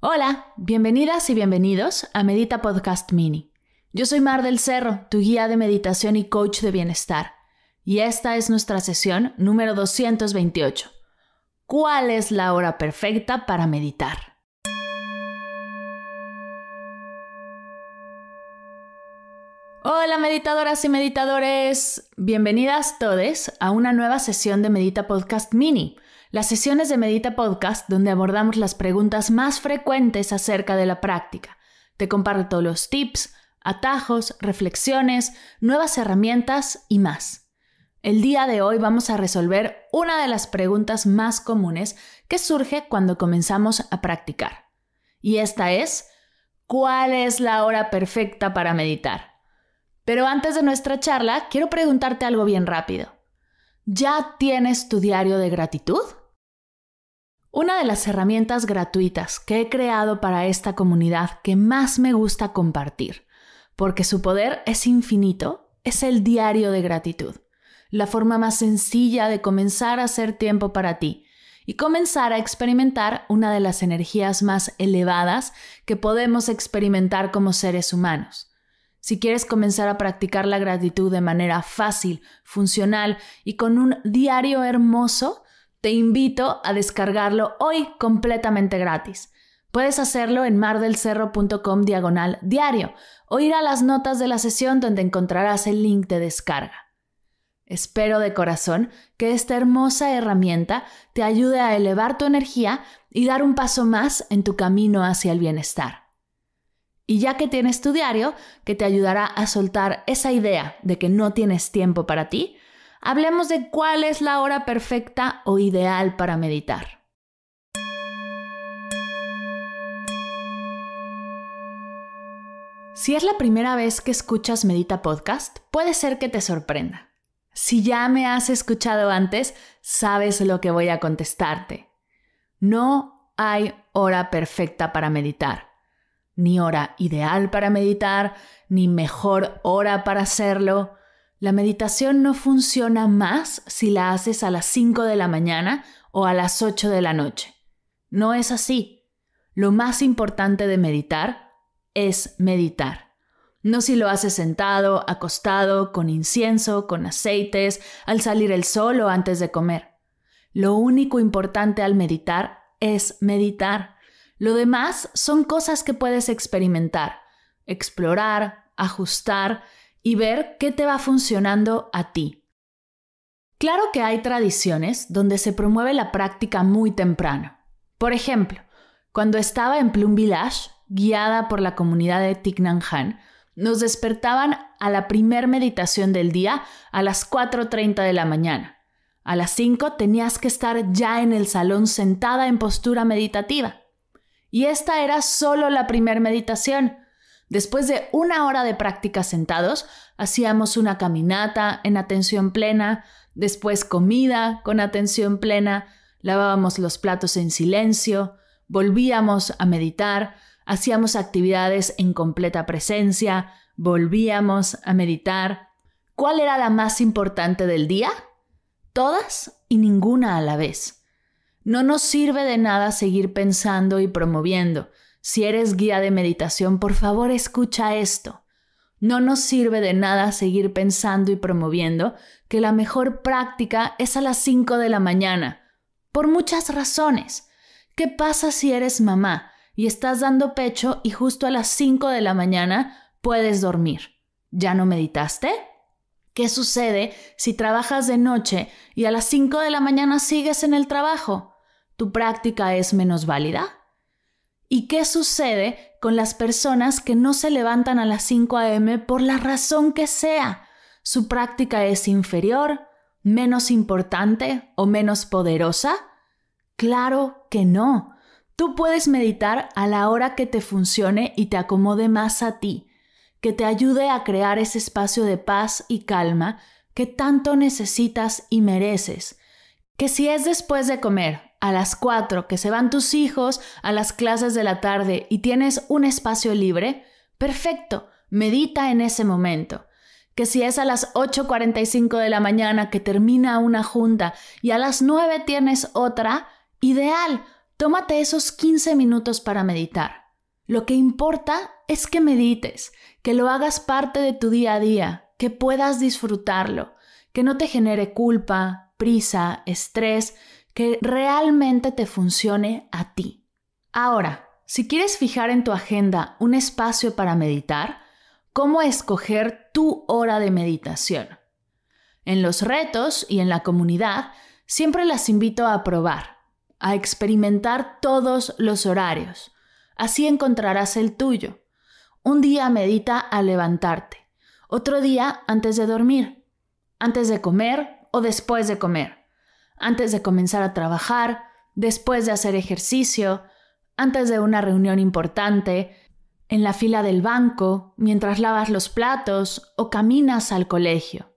Hola, bienvenidas y bienvenidos a Medita Podcast Mini. Yo soy Mar del Cerro, tu guía de meditación y coach de bienestar, y esta es nuestra sesión número 228. ¿Cuál es la hora perfecta para meditar? Hola meditadoras y meditadores, bienvenidas todes a una nueva sesión de Medita Podcast Mini las sesiones de Medita Podcast donde abordamos las preguntas más frecuentes acerca de la práctica. Te comparto los tips, atajos, reflexiones, nuevas herramientas y más. El día de hoy vamos a resolver una de las preguntas más comunes que surge cuando comenzamos a practicar. Y esta es, ¿cuál es la hora perfecta para meditar? Pero antes de nuestra charla, quiero preguntarte algo bien rápido. ¿Ya tienes tu diario de gratitud? Una de las herramientas gratuitas que he creado para esta comunidad que más me gusta compartir, porque su poder es infinito, es el diario de gratitud, la forma más sencilla de comenzar a hacer tiempo para ti y comenzar a experimentar una de las energías más elevadas que podemos experimentar como seres humanos. Si quieres comenzar a practicar la gratitud de manera fácil, funcional y con un diario hermoso, te invito a descargarlo hoy completamente gratis. Puedes hacerlo en mardelcerro.com diagonal diario o ir a las notas de la sesión donde encontrarás el link de descarga. Espero de corazón que esta hermosa herramienta te ayude a elevar tu energía y dar un paso más en tu camino hacia el bienestar. Y ya que tienes tu diario, que te ayudará a soltar esa idea de que no tienes tiempo para ti, hablemos de cuál es la hora perfecta o ideal para meditar. Si es la primera vez que escuchas Medita Podcast, puede ser que te sorprenda. Si ya me has escuchado antes, sabes lo que voy a contestarte. No hay hora perfecta para meditar, ni hora ideal para meditar, ni mejor hora para hacerlo. La meditación no funciona más si la haces a las 5 de la mañana o a las 8 de la noche. No es así. Lo más importante de meditar es meditar. No si lo haces sentado, acostado, con incienso, con aceites, al salir el sol o antes de comer. Lo único importante al meditar es meditar. Lo demás son cosas que puedes experimentar, explorar, ajustar, y ver qué te va funcionando a ti. Claro que hay tradiciones donde se promueve la práctica muy temprano. Por ejemplo, cuando estaba en Plum Village, guiada por la comunidad de Thich Nhat nos despertaban a la primer meditación del día a las 4.30 de la mañana. A las 5 tenías que estar ya en el salón sentada en postura meditativa. Y esta era solo la primer meditación. Después de una hora de práctica sentados, hacíamos una caminata en atención plena, después comida con atención plena, lavábamos los platos en silencio, volvíamos a meditar, hacíamos actividades en completa presencia, volvíamos a meditar. ¿Cuál era la más importante del día? Todas y ninguna a la vez. No nos sirve de nada seguir pensando y promoviendo. Si eres guía de meditación, por favor escucha esto. No nos sirve de nada seguir pensando y promoviendo que la mejor práctica es a las 5 de la mañana, por muchas razones. ¿Qué pasa si eres mamá y estás dando pecho y justo a las 5 de la mañana puedes dormir? ¿Ya no meditaste? ¿Qué sucede si trabajas de noche y a las 5 de la mañana sigues en el trabajo? ¿Tu práctica es menos válida? ¿Y qué sucede con las personas que no se levantan a las 5 a.m. por la razón que sea? ¿Su práctica es inferior, menos importante o menos poderosa? Claro que no. Tú puedes meditar a la hora que te funcione y te acomode más a ti, que te ayude a crear ese espacio de paz y calma que tanto necesitas y mereces. Que si es después de comer a las 4, que se van tus hijos a las clases de la tarde y tienes un espacio libre, perfecto, medita en ese momento. Que si es a las 8.45 de la mañana que termina una junta y a las 9 tienes otra, ideal, tómate esos 15 minutos para meditar. Lo que importa es que medites, que lo hagas parte de tu día a día, que puedas disfrutarlo, que no te genere culpa, prisa, estrés, que realmente te funcione a ti. Ahora, si quieres fijar en tu agenda un espacio para meditar, ¿cómo escoger tu hora de meditación? En los retos y en la comunidad siempre las invito a probar, a experimentar todos los horarios. Así encontrarás el tuyo. Un día medita al levantarte, otro día antes de dormir, antes de comer o después de comer antes de comenzar a trabajar, después de hacer ejercicio, antes de una reunión importante, en la fila del banco, mientras lavas los platos o caminas al colegio.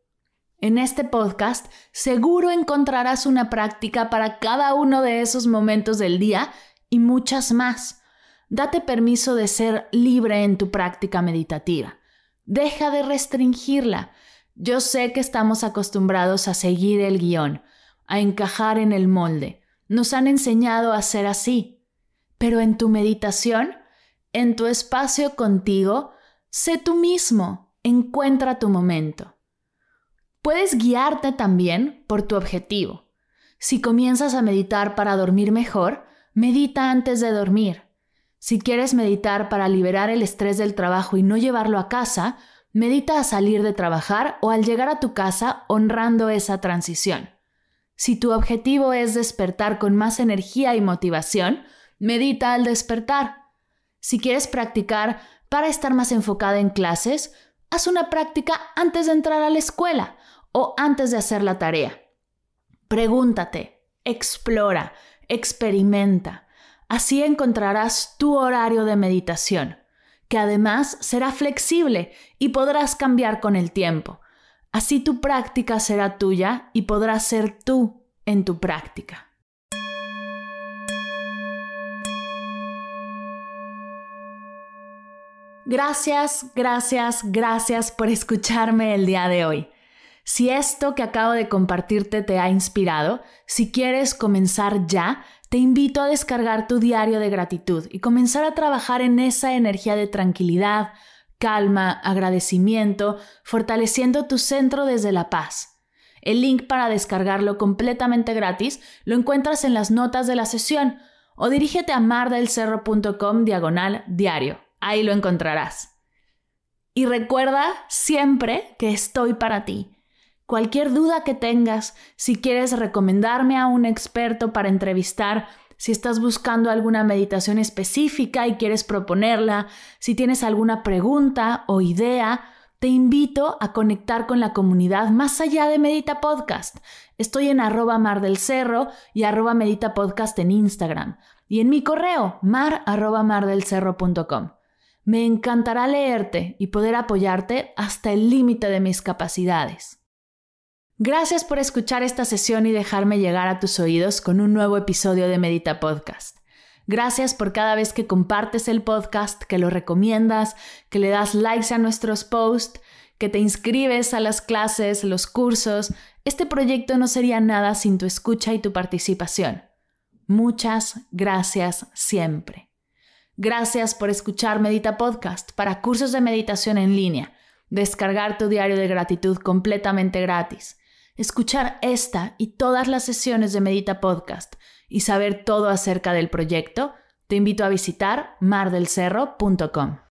En este podcast seguro encontrarás una práctica para cada uno de esos momentos del día y muchas más. Date permiso de ser libre en tu práctica meditativa. Deja de restringirla. Yo sé que estamos acostumbrados a seguir el guión, a encajar en el molde. Nos han enseñado a ser así. Pero en tu meditación, en tu espacio contigo, sé tú mismo, encuentra tu momento. Puedes guiarte también por tu objetivo. Si comienzas a meditar para dormir mejor, medita antes de dormir. Si quieres meditar para liberar el estrés del trabajo y no llevarlo a casa, medita a salir de trabajar o al llegar a tu casa honrando esa transición. Si tu objetivo es despertar con más energía y motivación, medita al despertar. Si quieres practicar para estar más enfocada en clases, haz una práctica antes de entrar a la escuela o antes de hacer la tarea. Pregúntate, explora, experimenta. Así encontrarás tu horario de meditación, que además será flexible y podrás cambiar con el tiempo. Así tu práctica será tuya y podrás ser tú en tu práctica. Gracias, gracias, gracias por escucharme el día de hoy. Si esto que acabo de compartirte te ha inspirado, si quieres comenzar ya, te invito a descargar tu diario de gratitud y comenzar a trabajar en esa energía de tranquilidad, calma, agradecimiento, fortaleciendo tu centro desde la paz. El link para descargarlo completamente gratis lo encuentras en las notas de la sesión o dirígete a mardelcerro.com diagonal diario. Ahí lo encontrarás. Y recuerda siempre que estoy para ti. Cualquier duda que tengas, si quieres recomendarme a un experto para entrevistar si estás buscando alguna meditación específica y quieres proponerla, si tienes alguna pregunta o idea, te invito a conectar con la comunidad más allá de Medita Podcast. Estoy en arroba mar del cerro y arroba medita podcast en Instagram y en mi correo mar Me encantará leerte y poder apoyarte hasta el límite de mis capacidades. Gracias por escuchar esta sesión y dejarme llegar a tus oídos con un nuevo episodio de Medita Podcast. Gracias por cada vez que compartes el podcast, que lo recomiendas, que le das likes a nuestros posts, que te inscribes a las clases, los cursos. Este proyecto no sería nada sin tu escucha y tu participación. Muchas gracias siempre. Gracias por escuchar Medita Podcast para cursos de meditación en línea, descargar tu diario de gratitud completamente gratis escuchar esta y todas las sesiones de Medita Podcast y saber todo acerca del proyecto, te invito a visitar mardelcerro.com.